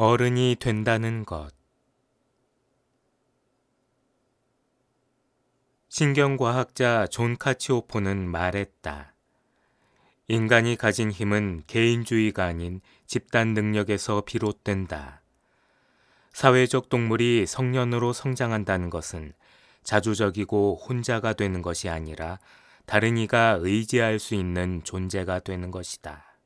어른이 된다는 것. 신경과학자 존 카치오포는 말했다. 인간이 가진 힘은 개인주의가 아닌 집단 능력에서 비롯된다. 사회적 동물이 성년으로 성장한다는 것은 자주적이고 혼자가 되는 것이 아니라 다른 이가 의지할 수 있는 존재가 되는 것이다.